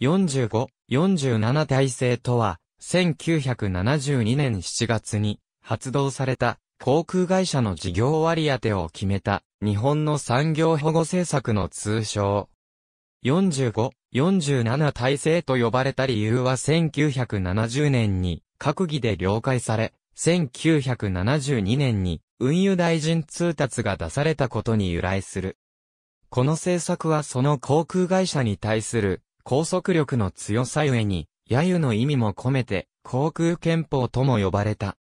45、47体制とは、1972年7月に発動された航空会社の事業割当を決めた日本の産業保護政策の通称。45、47体制と呼ばれた理由は1970年に閣議で了解され、1972年に運輸大臣通達が出されたことに由来する。この政策はその航空会社に対する高速力の強さゆえに、揶揄の意味も込めて、航空憲法とも呼ばれた。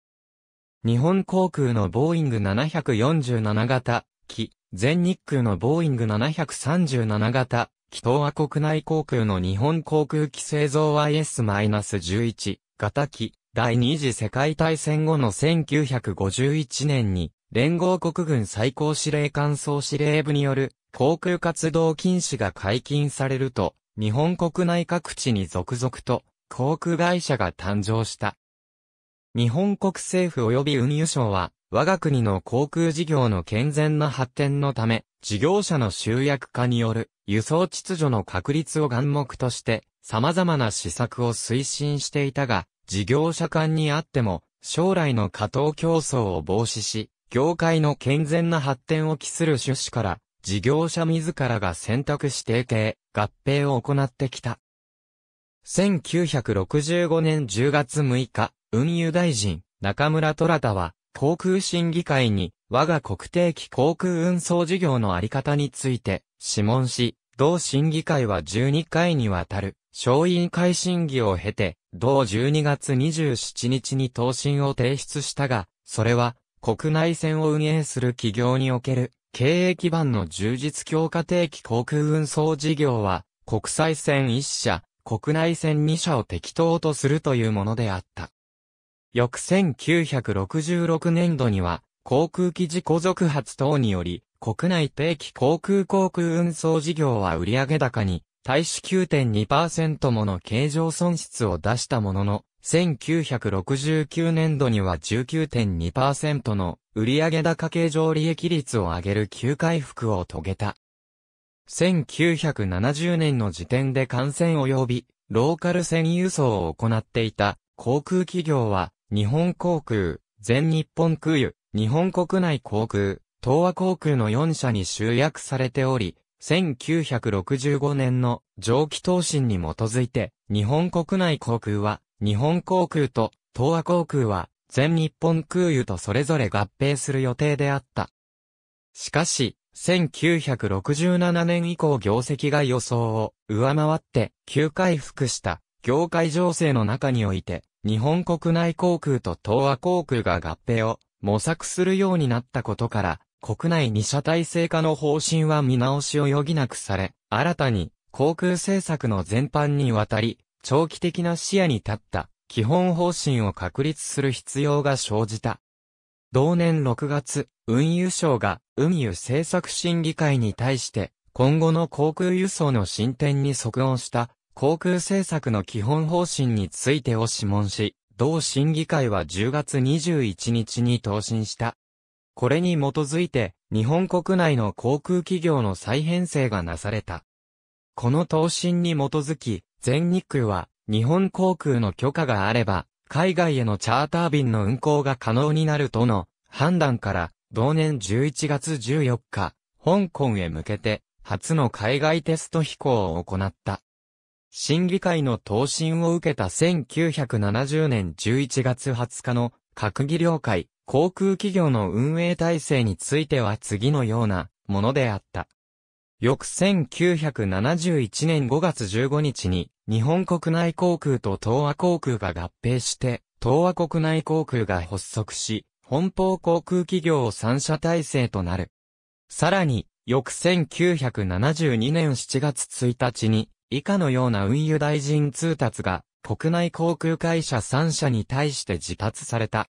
日本航空のボーイング747型、機、全日空のボーイング737型、機東亜国内航空の日本航空機製造 IS-11 型機、第二次世界大戦後の1951年に、連合国軍最高司令官総司令部による航空活動禁止が解禁されると、日本国内各地に続々と航空会社が誕生した。日本国政府及び運輸省は、我が国の航空事業の健全な発展のため、事業者の集約化による輸送秩序の確立を眼目として、様々な施策を推進していたが、事業者間にあっても、将来の過当競争を防止し、業界の健全な発展を期する趣旨から、事業者自らが選択し定携、合併を行ってきた。1965年10月6日、運輸大臣、中村虎田は、航空審議会に、我が国定期航空運送事業のあり方について、諮問し、同審議会は12回にわたる、省委員会審議を経て、同12月27日に答申を提出したが、それは、国内線を運営する企業における、経営基盤の充実強化定期航空運送事業は、国際線1社、国内線2社を適当とするというものであった。翌1966年度には、航空機事故続発等により、国内定期航空航空運送事業は売上高に、対し9.2%もの経常損失を出したものの、1969年度には19.2%の売上高計上利益率を上げる急回復を遂げた。1970年の時点で感染及びローカル線輸送を行っていた航空企業は日本航空、全日本空輸、日本国内航空、東和航空の4社に集約されており、1965年の蒸気投信に基づいて、日本国内航空は日本航空と東亜航空は全日本空輸とそれぞれ合併する予定であった。しかし、1967年以降業績が予想を上回って急回復した業界情勢の中において日本国内航空と東亜航空が合併を模索するようになったことから国内二社体制化の方針は見直しを余儀なくされ新たに航空政策の全般にわたり長期的な視野に立った基本方針を確立する必要が生じた。同年6月、運輸省が運輸政策審議会に対して今後の航空輸送の進展に即応した航空政策の基本方針についてを諮問し、同審議会は10月21日に答申した。これに基づいて、日本国内の航空企業の再編成がなされた。この答申に基づき、全日空は、日本航空の許可があれば、海外へのチャーター便の運航が可能になるとの判断から、同年11月14日、香港へ向けて、初の海外テスト飛行を行った。審議会の答申を受けた1970年11月20日の閣議了解、航空企業の運営体制については次のようなものであった。翌1971年5月15日に日本国内航空と東亜航空が合併して、東亜国内航空が発足し、本邦航空企業を3社体制となる。さらに、翌1972年7月1日に、以下のような運輸大臣通達が、国内航空会社3社に対して自達された。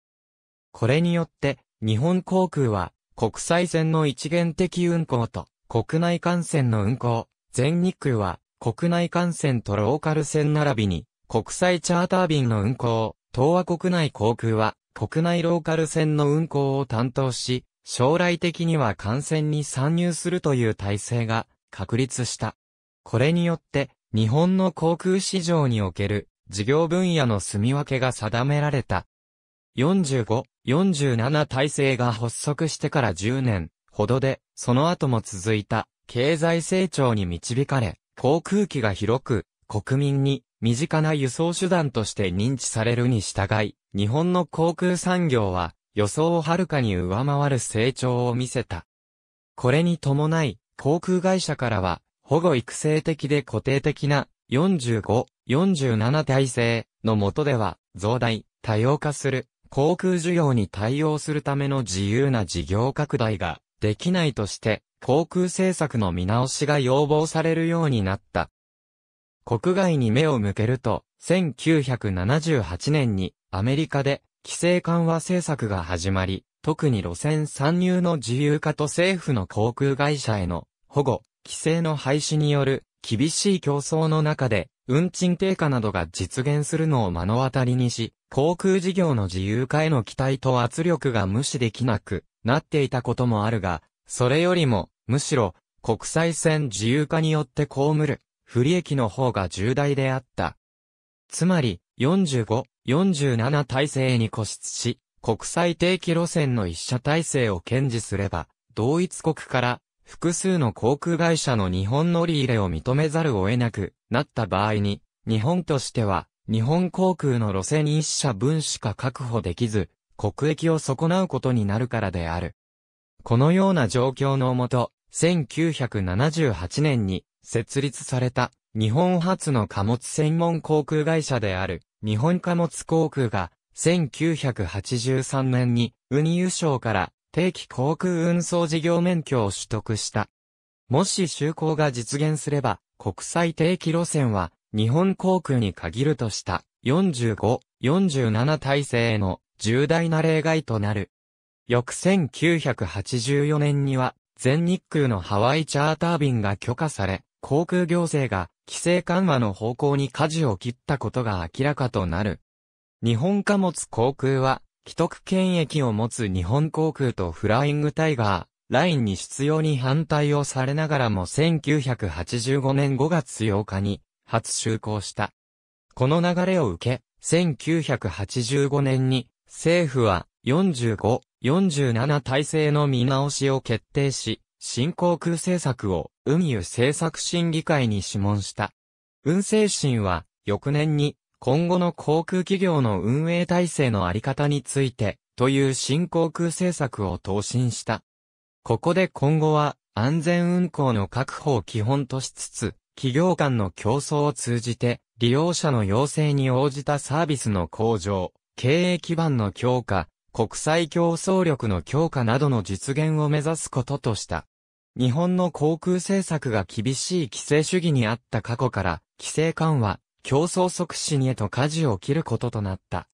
これによって、日本航空は、国際線の一元的運航と、国内幹線の運航、全日空は、国内幹線とローカル線並びに、国際チャーター便の運行、東亜国内航空は、国内ローカル線の運行を担当し、将来的には幹線に参入するという体制が確立した。これによって、日本の航空市場における事業分野の住み分けが定められた。45、47体制が発足してから10年ほどで、その後も続いた経済成長に導かれ、航空機が広く、国民に身近な輸送手段として認知されるに従い、日本の航空産業は予想をはるかに上回る成長を見せた。これに伴い、航空会社からは、保護育成的で固定的な45、47体制の下では、増大、多様化する航空需要に対応するための自由な事業拡大ができないとして、航空政策の見直しが要望されるようになった。国外に目を向けると、1978年にアメリカで規制緩和政策が始まり、特に路線参入の自由化と政府の航空会社への保護、規制の廃止による厳しい競争の中で、運賃低下などが実現するのを目の当たりにし、航空事業の自由化への期待と圧力が無視できなくなっていたこともあるが、それよりもむしろ、国際線自由化によって被る、不利益の方が重大であった。つまり、45、47体制に固執し、国際定期路線の一社体制を堅持すれば、同一国から複数の航空会社の日本乗り入れを認めざるを得なくなった場合に、日本としては日本航空の路線一社分しか確保できず、国益を損なうことになるからである。このような状況のもと、1978年に設立された日本初の貨物専門航空会社である日本貨物航空が1983年に運輸省から定期航空運送事業免許を取得した。もし就航が実現すれば国際定期路線は日本航空に限るとした45、47体制への重大な例外となる。翌1984年には、全日空のハワイチャーター便が許可され、航空行政が規制緩和の方向に舵を切ったことが明らかとなる。日本貨物航空は、既得権益を持つ日本航空とフライングタイガー、ラインに必要に反対をされながらも1985年5月8日に初就航した。この流れを受け、1985年に政府は45、47体制の見直しを決定し、新航空政策を、運輸政策審議会に諮問した。運政審は、翌年に、今後の航空企業の運営体制のあり方について、という新航空政策を答申した。ここで今後は、安全運航の確保を基本としつつ、企業間の競争を通じて、利用者の要請に応じたサービスの向上、経営基盤の強化、国際競争力の強化などの実現を目指すこととした。日本の航空政策が厳しい規制主義にあった過去から、規制緩和、競争促進へと舵を切ることとなった。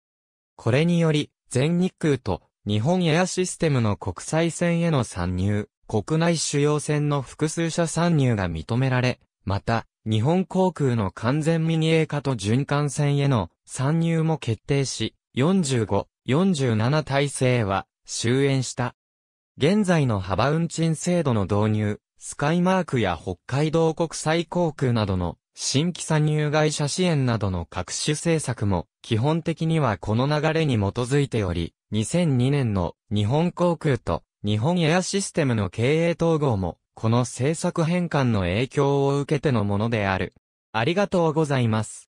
これにより、全日空と日本エアシステムの国際線への参入、国内主要線の複数社参入が認められ、また、日本航空の完全民営化と循環線への参入も決定し、45 47体制は終焉した。現在の幅運賃制度の導入、スカイマークや北海道国際航空などの新規参入会社支援などの各種政策も基本的にはこの流れに基づいており、2002年の日本航空と日本エアシステムの経営統合もこの政策変換の影響を受けてのものである。ありがとうございます。